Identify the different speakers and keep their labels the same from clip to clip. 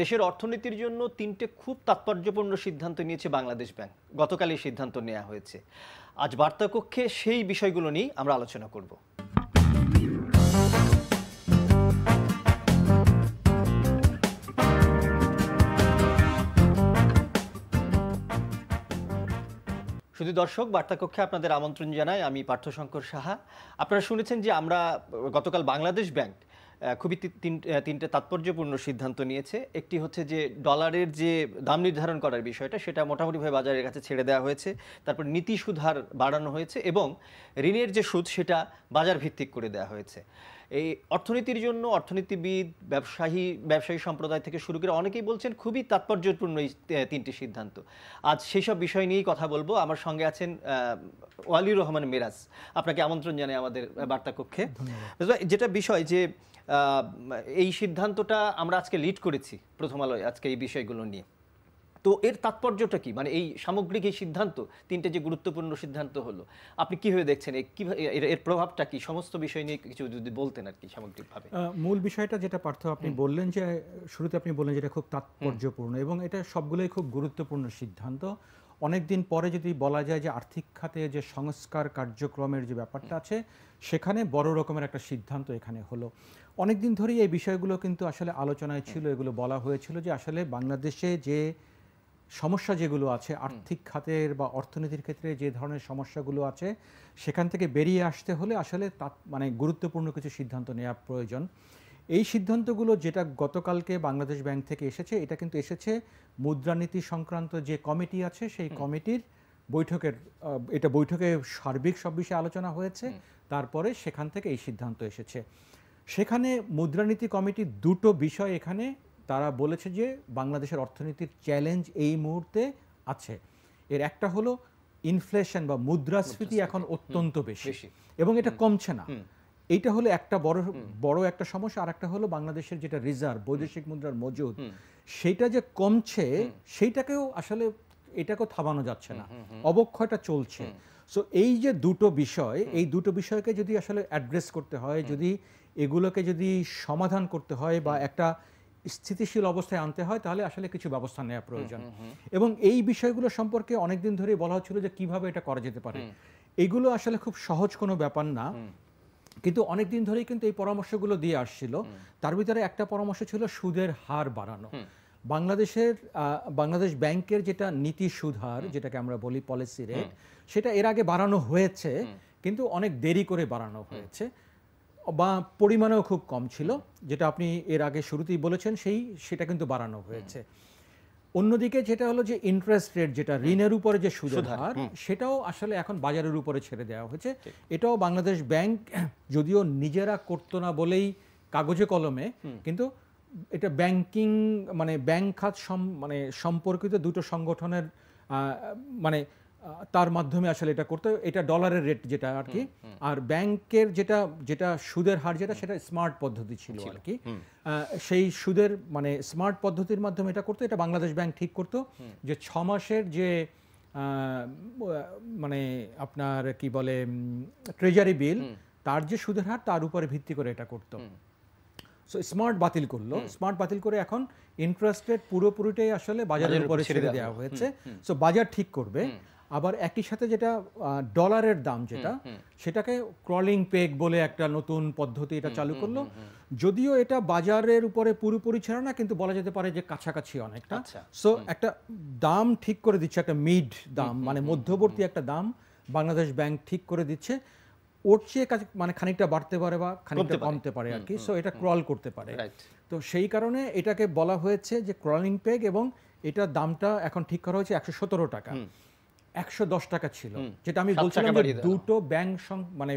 Speaker 1: দেশের অর্থনীতির জন্য তিনটে খুব তাৎপর্যপূর্ণ সিদ্ধান্ত নিয়েছে বাংলাদেশ ব্যাংক গতকাল এই সিদ্ধান্ত নেওয়া হয়েছে আজ বার্তাকক্ষে সেই বিষয়গুলো নিয়ে আমরা আলোচনা করব শুধু দর্শক বার্তাকক্ষে আপনাদের আমন্ত্রণ জানাই আমি পার্থশঙ্কর সাহা আপনারা শুনেছেন যে আমরা গতকাল বাংলাদেশ ব্যাংক খুবই তিন তিনটে তাৎপর্যপূর্ণ সিদ্ধান্ত নিয়েছে একটি হচ্ছে যে ডলারের যে দাম নির্ধারণ করার বিষয়টা সেটা মোটামুটিভাবে বাজারের কাছে ছেড়ে দেওয়া হয়েছে তারপর নীতি সুধার বাড়ানো হয়েছে এবং ঋণের যে সুদ সেটা বাজার ভিত্তিক করে দেওয়া হয়েছে এই অর্থনীতির জন্য অর্থনীতিবিদ ব্যবসায়ী ব্যবসায়ী সম্প্রদায় থেকে শুরু করে অনেকেই বলছেন খুবই তাৎপর্যপূর্ণ এই তিনটি সিদ্ধান্ত আজ সেই সব বিষয় নিয়েই কথা বলবো আমার সঙ্গে আছেন ওয়ালি রহমান মিরাজ আপনাকে আমন্ত্রণ জানাই আমাদের বার্তা কক্ষে আচ্ছা, যেটা বিষয় যে এই সিদ্ধান্তটা আমরা আজকে লিড করেছি প্রথম আলোয় আজকে এই বিষয়গুলো নিয়ে তো এর তাৎপর্যটা কি মানে এই সামগ্রিক এই সিদ্ধান্ত তিনটে যে গুরুত্বপূর্ণ সিদ্ধান্ত হলো আপনি কীভাবে দেখছেন এর প্রভাবটা কি সমস্ত বিষয় নিয়ে কিছু যদি বলতেন আর কি সামগ্রিকভাবে
Speaker 2: মূল বিষয়টা যেটা পার্থ আপনি বললেন যে শুরুতে আপনি বললেন যেটা খুব তাৎপর্যপূর্ণ এবং এটা সবগুলোই খুব গুরুত্বপূর্ণ সিদ্ধান্ত অনেক দিন পরে যদি বলা যায় যে আর্থিক খাতে যে সংস্কার কার্যক্রমের যে ব্যাপারটা আছে সেখানে বড় রকমের একটা সিদ্ধান্ত এখানে হলো অনেক দিন ধরেই এই বিষয়গুলো কিন্তু আসলে আলোচনায় ছিল এগুলো বলা হয়েছিল যে আসলে বাংলাদেশে যে সমস্যা যেগুলো আছে আর্থিক খাতের বা অর্থনীতির ক্ষেত্রে যে ধরনের সমস্যাগুলো আছে সেখান থেকে বেরিয়ে আসতে হলে আসলে তার মানে গুরুত্বপূর্ণ কিছু সিদ্ধান্ত নেওয়া প্রয়োজন এই সিদ্ধান্তগুলো যেটা গতকালকে বাংলাদেশ ব্যাংক থেকে এসেছে এটা কিন্তু এসেছে মুদ্রানীতি সংক্রান্ত যে কমিটি আছে সেই কমিটির বৈঠকের এটা বৈঠকে সার্বিক সব বিষয়ে আলোচনা হয়েছে তারপরে সেখান থেকে এই সিদ্ধান্ত এসেছে সেখানে মুদ্রানীতি কমিটি দুটো বিষয় এখানে তারা বলেছে যে বাংলাদেশের অর্থনীতির চ্যালেঞ্জ এই মুহূর্তে আছে এর একটা হলো ইনফ্লেশন বা মুদ্রাস্ফীতি এখন অত্যন্ত বেশি এবং এটা কমছে না এইটা হলো একটা বড় বড় একটা সমস্যা আর একটা হলো বাংলাদেশের যেটা রিজার্ভ বৈদেশিক মুদ্রার মজুদ সেটা যে কমছে সেইটাকেও আসলে এটাকেও থামানো যাচ্ছে না অবক্ষয়টা চলছে সো এই যে দুটো বিষয় এই দুটো বিষয়কে যদি আসলে অ্যাড্রেস করতে হয় যদি এগুলোকে যদি সমাধান করতে হয় বা একটা স্থিতিশীল অবস্থায় আনতে হয় তাহলে আসলে কিছু ব্যবস্থা নেওয়া প্রয়োজন এবং এই বিষয়গুলো সম্পর্কে অনেকদিন ধরেই বলা হচ্ছিল যে কিভাবে এটা করা যেতে পারে এগুলো আসলে খুব সহজ কোনো ব্যাপার না কিন্তু অনেক দিন ধরেই কিন্তু এই পরামর্শগুলো দিয়ে আসছিল তার ভিতরে একটা পরামর্শ ছিল সুদের হার বাড়ানো বাংলাদেশের বাংলাদেশ ব্যাংকের যেটা নীতি সুধার যেটাকে আমরা বলি পলিসি রেট সেটা এর আগে বাড়ানো হয়েছে কিন্তু অনেক দেরি করে বাড়ানো হয়েছে বা পরিমাণেও খুব কম ছিল যেটা আপনি এর আগে শুরুতেই বলেছেন সেই সেটা কিন্তু বাড়ানো হয়েছে অন্যদিকে যেটা হলো যে ইন্টারেস্ট রেট যেটা ঋণের উপরে যে সুদের হার সেটাও আসলে এখন বাজারের উপরে ছেড়ে দেওয়া হয়েছে এটাও বাংলাদেশ ব্যাংক যদিও নিজেরা করতো না বলেই কাগজে কলমে কিন্তু এটা ব্যাংকিং মানে ব্যাংক খাত মানে সম্পর্কিত দুটো সংগঠনের মানে তার মাধ্যমে আসলে এটা করতে এটা ডলারের রেট যেটা আর কি আর ব্যাংকের যেটা যেটা সুদের হার যেটা সেটা স্মার্ট পদ্ধতি ছিল আর কি সেই সুদের মানে স্মার্ট পদ্ধতির মাধ্যমে এটা করতো এটা বাংলাদেশ ব্যাংক ঠিক করতো যে ছ মাসের যে মানে আপনার কি বলে ট্রেজারি বিল তার যে সুদের হার তার উপরে ভিত্তি করে এটা করতো সো স্মার্ট বাতিল করলো স্মার্ট বাতিল করে এখন ইন্টারেস্ট রেট পুরোপুরিটাই আসলে বাজারের উপরে ছেড়ে দেওয়া হয়েছে সো বাজার ঠিক করবে আবার একই সাথে যেটা ডলারের দাম যেটা সেটাকে ক্রলিং পেক বলে একটা নতুন পদ্ধতি এটা চালু করলো যদিও এটা বাজারের উপরে পুরোপুরি ছাড়া না কিন্তু বলা যেতে পারে যে কাছাকাছি অনেকটা সো আচ্ছা, একটা দাম ঠিক করে দিচ্ছে একটা মিড দাম মানে মধ্যবর্তী একটা দাম বাংলাদেশ ব্যাংক ঠিক করে দিচ্ছে ওর চেয়ে কাছে মানে খানিকটা বাড়তে পারে বা খানিকটা কমতে পারে আর কি সো এটা ক্রল করতে পারে তো সেই কারণে এটাকে বলা হয়েছে যে ক্রলিং পেগ এবং এটা দামটা এখন ঠিক করা হয়েছে একশো টাকা একশো টাকা ছিল যেটা আমি বলছিলাম যে দুটো ব্যাংক মানে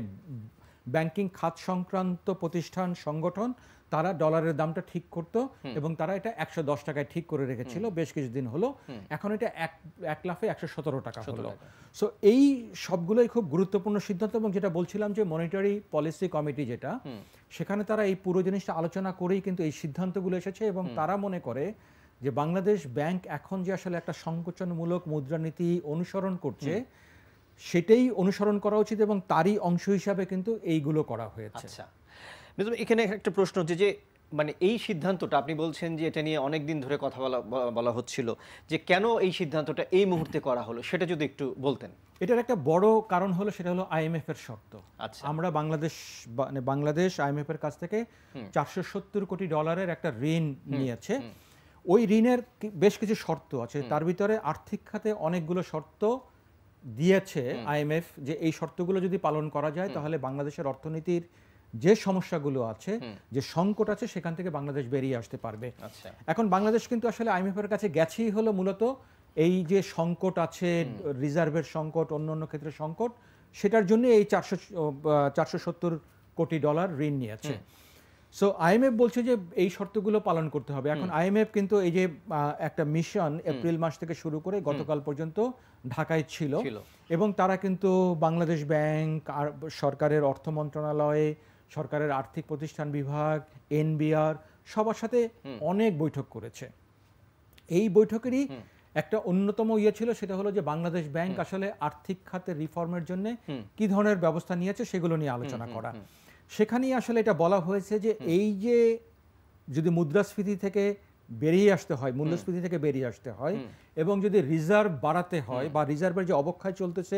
Speaker 2: ব্যাংকিং খাত সংক্রান্ত প্রতিষ্ঠান সংগঠন তারা ডলারের দামটা ঠিক করতো এবং তারা এটা একশো দশ টাকায় ঠিক করে রেখেছিল বেশ কিছুদিন হলো এখন এটা এক এক লাফে একশো সতেরো টাকা হলো সো এই সবগুলোই খুব গুরুত্বপূর্ণ সিদ্ধান্ত এবং যেটা বলছিলাম যে মনিটারি পলিসি কমিটি যেটা সেখানে তারা এই পুরো জিনিসটা আলোচনা করেই কিন্তু এই সিদ্ধান্তগুলো এসেছে এবং তারা মনে করে যে বাংলাদেশ ব্যাংক এখন যে আসলে একটা সংকোচনমূলক মুদ্রানীতি অনুসরণ করছে সেটাই অনুসরণ করা উচিত এবং তারই অংশ হিসাবে কিন্তু এইগুলো করা হয়েছে আচ্ছা
Speaker 1: এখানে একটা প্রশ্ন হচ্ছে যে মানে এই সিদ্ধান্তটা আপনি বলছেন যে এটা নিয়ে অনেক দিন ধরে কথা বলা বলা হচ্ছিল যে কেন এই সিদ্ধান্তটা এই মুহূর্তে করা হলো সেটা যদি একটু বলতেন
Speaker 2: এটার একটা বড় কারণ হলো সেটা হলো আইএমএফ এর শর্ত আচ্ছা আমরা বাংলাদেশ মানে বাংলাদেশ আইএমএফ এর কাছ থেকে চারশো সত্তর কোটি ডলারের একটা ঋণ নিয়েছে ওই ঋণের বেশ কিছু শর্ত আছে তার ভিতরে আর্থিক খাতে অনেকগুলো শর্ত দিয়েছে আইএমএফ যে এই শর্তগুলো যদি পালন করা যায় তাহলে বাংলাদেশের অর্থনীতির যে সমস্যাগুলো আছে যে সংকট আছে সেখান থেকে বাংলাদেশ বেরিয়ে আসতে পারবে আচ্ছা। এখন বাংলাদেশ কিন্তু আসলে আইএমএফ এর কাছে গেছেই হলো মূলত এই যে সংকট আছে রিজার্ভের সংকট অন্য অন্য ক্ষেত্রে সংকট সেটার জন্য এই চারশো চারশো সত্তর কোটি ডলার ঋণ নিয়েছে সো আইএমএফ বলছে যে এই শর্তগুলো পালন করতে হবে এখন আইএমএফ কিন্তু এই যে একটা মিশন এপ্রিল মাস থেকে শুরু করে গতকাল পর্যন্ত ঢাকায় ছিল এবং তারা কিন্তু বাংলাদেশ ব্যাংক আর সরকারের অর্থ মন্ত্রণালয়ে সরকারের আর্থিক প্রতিষ্ঠান বিভাগ এনবিআর সবার সাথে অনেক বৈঠক করেছে এই বৈঠকেরই একটা অন্যতম ইয়ে ছিল সেটা হলো যে বাংলাদেশ ব্যাংক আসলে আর্থিক খাতে রিফর্মের জন্য কি ধরনের ব্যবস্থা নিয়েছে সেগুলো নিয়ে আলোচনা করা সেখানেই আসলে এটা বলা হয়েছে যে এই যে যদি মুদ্রাস্ফীতি থেকে বেরিয়ে আসতে হয় মূল্যস্ফীতি থেকে বেরিয়ে আসতে হয় এবং যদি রিজার্ভ বাড়াতে হয় বা রিজার্ভের যে অবক্ষয় চলতেছে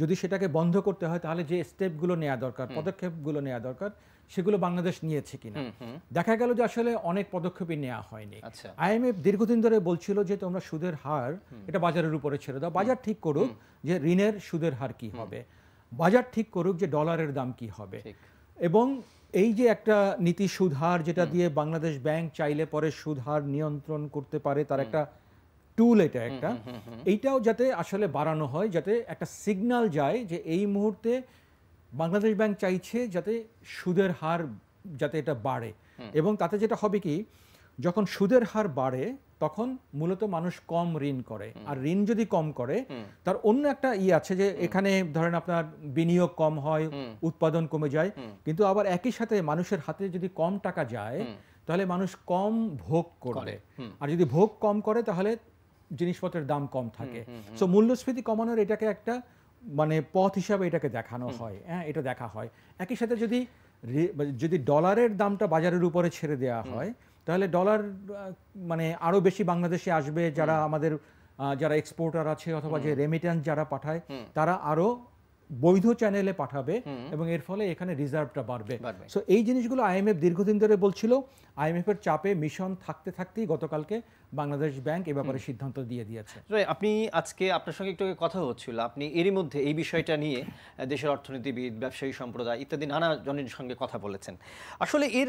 Speaker 2: যদি সেটাকে বন্ধ করতে হয় তাহলে যে স্টেপগুলো নেওয়া দরকার পদক্ষেপগুলো নেওয়া দরকার সেগুলো বাংলাদেশ নিয়েছে কিনা দেখা গেল যে আসলে অনেক পদক্ষেপই নেওয়া হয়নি আচ্ছা। আইএমএফ দীর্ঘদিন ধরে বলছিল যে তোমরা সুদের হার এটা বাজারের উপরে ছেড়ে দাও বাজার ঠিক করুক যে ঋণের সুদের হার কি হবে বাজার ঠিক করুক যে ডলারের দাম কি হবে এবং এই যে একটা নীতি সুধার যেটা দিয়ে বাংলাদেশ ব্যাংক চাইলে পরে সুধার নিয়ন্ত্রণ করতে পারে তার একটা টুল এটা একটা এইটাও যাতে আসলে বাড়ানো হয় যাতে একটা সিগনাল যায় যে এই মুহূর্তে বাংলাদেশ ব্যাংক চাইছে যাতে সুদের হার যাতে এটা বাড়ে এবং তাতে যেটা হবে কি যখন সুদের হার বাড়ে তখন মূলত মানুষ কম ঋণ করে আর ঋণ যদি কম করে তার অন্য একটা ই আছে যে এখানে ধরেন আপনার বিনিয়োগ কম হয় উৎপাদন কমে যায় কিন্তু আবার একই সাথে মানুষের হাতে যদি কম টাকা যায় তাহলে মানুষ কম ভোগ করবে আর যদি ভোগ কম করে তাহলে জিনিসপত্রের দাম কম থাকে সো মূল্যস্ফীতি কমানোর এটাকে একটা মানে পথ হিসাবে এটাকে দেখানো হয় হ্যাঁ এটা দেখা হয় একই সাথে যদি যদি ডলারের দামটা বাজারের উপরে ছেড়ে দেওয়া হয় তাহলে ডলার মানে আরো বেশি বাংলাদেশে আসবে যারা আমাদের যারা এক্সপোর্টার আছে অথবা যে রেমিটেন্স যারা পাঠায় তারা আরো বৈধ চ্যানেলে পাঠাবে এবং এর ফলে এখানে রিজার্ভটা বাড়বে সো এই জিনিসগুলো আইএমএফ দীর্ঘদিন ধরে বলছিল আইএমএফ এর চাপে মিশন থাকতে থাকতেই গতকালকে বাংলাদেশ ব্যাংক এ ব্যাপারে সিদ্ধান্ত দিয়ে দিয়েছে
Speaker 1: আপনি আজকে আপনার সঙ্গে একটু কথা হচ্ছিল আপনি এরই মধ্যে এই বিষয়টা নিয়ে দেশের অর্থনীতিবিদ ব্যবসায়ী সম্প্রদায় ইত্যাদি নানা জনের সঙ্গে কথা বলেছেন আসলে এর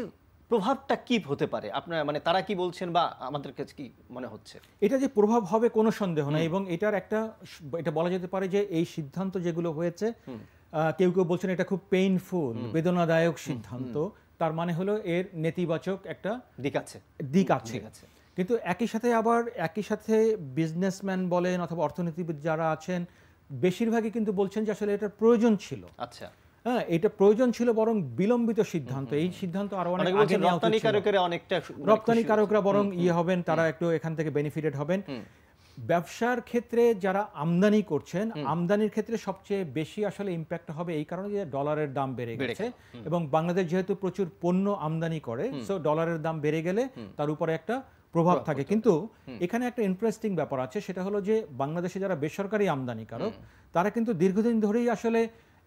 Speaker 1: প্রভাবটা কি হতে পারে আপনার মানে তারা কি বলছেন বা আমাদের কাছে কি মনে হচ্ছে
Speaker 2: এটা যে প্রভাব হবে কোনো সন্দেহ নাই এবং এটার একটা এটা বলা যেতে পারে যে এই সিদ্ধান্ত যেগুলো হয়েছে কেউ কেউ বলছেন এটা খুব পেইনফুল বেদনাদায়ক সিদ্ধান্ত তার মানে হলো এর নেতিবাচক একটা দিক আছে দিক আছে কিন্তু একই সাথে আবার একই সাথে বিজনেসম্যান বলেন অথবা অর্থনীতিবিদ যারা আছেন বেশিরভাগই কিন্তু বলছেন যে আসলে এটার প্রয়োজন ছিল আচ্ছা হ্যাঁ এটা প্রয়োজন ছিল বরং বিলম্বিত সিদ্ধান্ত এই সিদ্ধান্ত আরো
Speaker 1: অনেক
Speaker 2: বরং ইয়ে হবেন তারা একটু এখান থেকে বেনিফিটেড হবেন ব্যবসার ক্ষেত্রে যারা আমদানি করছেন আমদানির ক্ষেত্রে সবচেয়ে বেশি আসলে ইম্প্যাক্ট হবে এই কারণে যে ডলারের দাম বেড়ে গেছে এবং বাংলাদেশ যেহেতু প্রচুর পণ্য আমদানি করে সো ডলারের দাম বেড়ে গেলে তার উপরে একটা প্রভাব থাকে কিন্তু এখানে একটা ইন্টারেস্টিং ব্যাপার আছে সেটা হলো যে বাংলাদেশে যারা বেসরকারি আমদানিকারক তারা কিন্তু দীর্ঘদিন ধরেই আসলে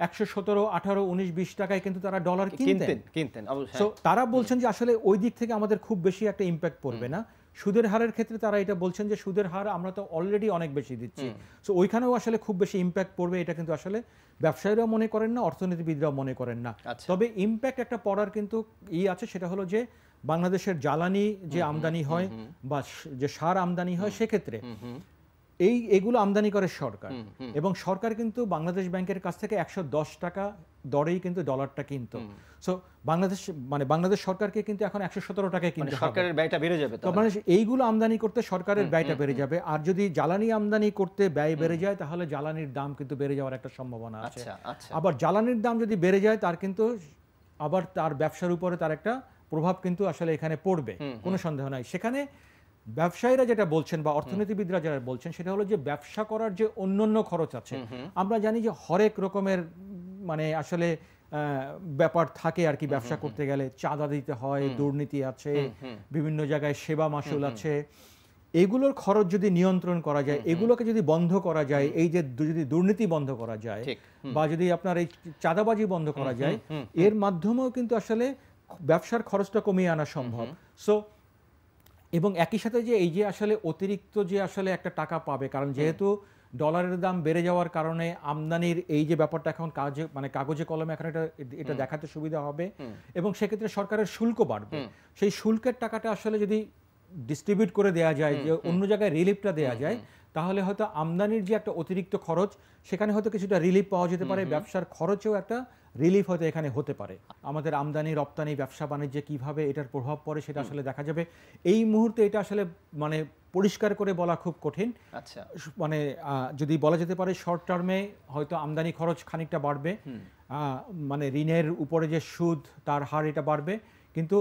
Speaker 2: একশো সতেরো আঠারো উনিশ বিশ টাকায় কিন্তু তারা ডলার কিনতেন কিনতেন সো তারা বলছেন যে আসলে ওই দিক থেকে আমাদের খুব বেশি একটা ইম্প্যাক্ট পড়বে না সুদের হারের ক্ষেত্রে তারা এটা বলছেন যে সুদের হার আমরা তো অলরেডি অনেক বেশি দিচ্ছি তো ওইখানেও আসলে খুব বেশি ইম্প্যাক্ট পড়বে এটা কিন্তু আসলে ব্যবসায়ীরাও মনে করেন না অর্থনীতিবিদরাও মনে করেন না আচ্ছা। তবে ইম্প্যাক্ট একটা পড়ার কিন্তু ই আছে সেটা হলো যে বাংলাদেশের জ্বালানি যে আমদানি হয় বা যে সার আমদানি হয় সেক্ষেত্রে এই এগুলো আমদানি করে সরকার এবং সরকার কিন্তু বাংলাদেশ ব্যাংকের কাছ থেকে একশো টাকা দরেই কিন্তু ডলারটা কিনত সো বাংলাদেশ মানে বাংলাদেশ সরকারকে কিন্তু এখন একশো সতেরো টাকায় মানে কিনতে সরকারের
Speaker 1: ব্যয়টা বেড়ে যাবে মানে
Speaker 2: এইগুলো আমদানি করতে সরকারের ব্যয়টা বেড়ে যাবে আর যদি জ্বালানি আমদানি করতে ব্যয় বেড়ে যায় তাহলে জ্বালানির দাম কিন্তু বেড়ে যাওয়ার একটা সম্ভাবনা আছে আচ্ছা, আচ্ছা। আবার জ্বালানির দাম যদি বেড়ে যায় তার কিন্তু আবার তার ব্যবসার উপরে তার একটা প্রভাব কিন্তু আসলে এখানে পড়বে কোনো সন্দেহ নাই সেখানে ব্যবসায়ীরা যেটা বলছেন বা অর্থনীতিবিদরা যারা বলছেন সেটা হলো যে ব্যবসা করার যে অন্য খরচ আছে আমরা জানি যে হরেক রকমের মানে আসলে ব্যাপার থাকে আর কি ব্যবসা করতে গেলে চাঁদা দিতে হয় দুর্নীতি আছে বিভিন্ন জায়গায় সেবা মাসুল আছে এগুলোর খরচ যদি নিয়ন্ত্রণ করা যায় এগুলোকে যদি বন্ধ করা যায় এই যে যদি দুর্নীতি বন্ধ করা যায় বা যদি আপনার এই চাঁদাবাজি বন্ধ করা যায় এর মাধ্যমেও কিন্তু আসলে ব্যবসার খরচটা কমিয়ে আনা সম্ভব সো এবং একই সাথে যে এই যে আসলে অতিরিক্ত যে আসলে একটা টাকা পাবে কারণ যেহেতু ডলারের দাম বেড়ে যাওয়ার কারণে আমদানির এই যে ব্যাপারটা এখন কাজে মানে কাগজে কলমে এখন এটা এটা দেখাতে সুবিধা হবে এবং সেক্ষেত্রে সরকারের শুল্ক বাড়বে সেই শুল্কের টাকাটা আসলে যদি ডিস্ট্রিবিউট করে দেয়া যায় যে অন্য জায়গায় রিলিফটা দেয়া যায় তাহলে হয়তো আমদানির যে একটা অতিরিক্ত খরচ সেখানে হয়তো কিছুটা রিলিফ পাওয়া যেতে পারে ব্যবসার খরচেও একটা রিলিফ হয়তো এখানে হতে পারে আমাদের আমদানি রপ্তানি ব্যবসা বাণিজ্যে কীভাবে এটার প্রভাব পড়ে সেটা আসলে দেখা যাবে এই মুহূর্তে এটা আসলে মানে পরিষ্কার করে বলা খুব কঠিন আচ্ছা মানে যদি বলা যেতে পারে শর্ট টার্মে হয়তো আমদানি খরচ খানিকটা বাড়বে মানে ঋণের উপরে যে সুদ তার হার এটা বাড়বে কিন্তু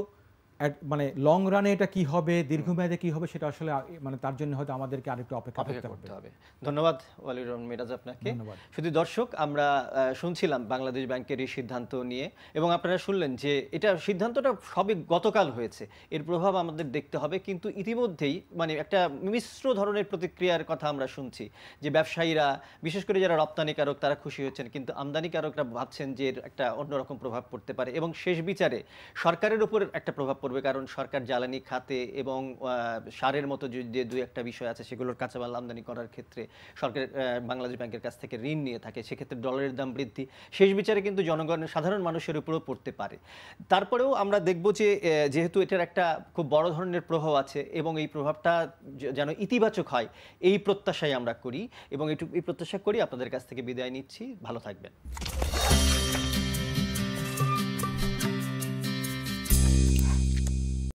Speaker 2: মানে লং রানে এটা কি হবে দীর্ঘমেয়াদে কি হবে সেটা আসলে মানে তার জন্য হয়তো আমাদেরকে আরেকটু অপেক্ষা করতে হবে
Speaker 1: ধন্যবাদ ওয়ালিউর মিরাজ আপনাকে শুধু দর্শক আমরা শুনছিলাম বাংলাদেশ ব্যাংকের এই সিদ্ধান্ত নিয়ে এবং আপনারা শুনলেন যে এটা সিদ্ধান্তটা সবই গতকাল হয়েছে এর প্রভাব আমাদের দেখতে হবে কিন্তু ইতিমধ্যেই মানে একটা মিশ্র ধরনের প্রতিক্রিয়ার কথা আমরা শুনছি যে ব্যবসায়ীরা বিশেষ করে যারা রপ্তানিকারক তারা খুশি হচ্ছেন কিন্তু আমদানিকারকরা ভাবছেন যে এর একটা অন্যরকম প্রভাব পড়তে পারে এবং শেষ বিচারে সরকারের উপর একটা প্রভাব করবে কারণ সরকার জ্বালানি খাতে এবং সারের মতো যে দুই একটা বিষয় আছে সেগুলোর কাঁচামাল আমদানি করার ক্ষেত্রে সরকার বাংলাদেশ ব্যাংকের কাছ থেকে ঋণ নিয়ে থাকে সেক্ষেত্রে ডলারের দাম বৃদ্ধি শেষ বিচারে কিন্তু জনগণের সাধারণ মানুষের উপরেও পড়তে পারে তারপরেও আমরা দেখব যে যেহেতু এটার একটা খুব বড় ধরনের প্রভাব আছে এবং এই প্রভাবটা যেন ইতিবাচক হয় এই প্রত্যাশাই আমরা করি এবং এই প্রত্যাশা করি আপনাদের কাছ থেকে বিদায় নিচ্ছি ভালো থাকবেন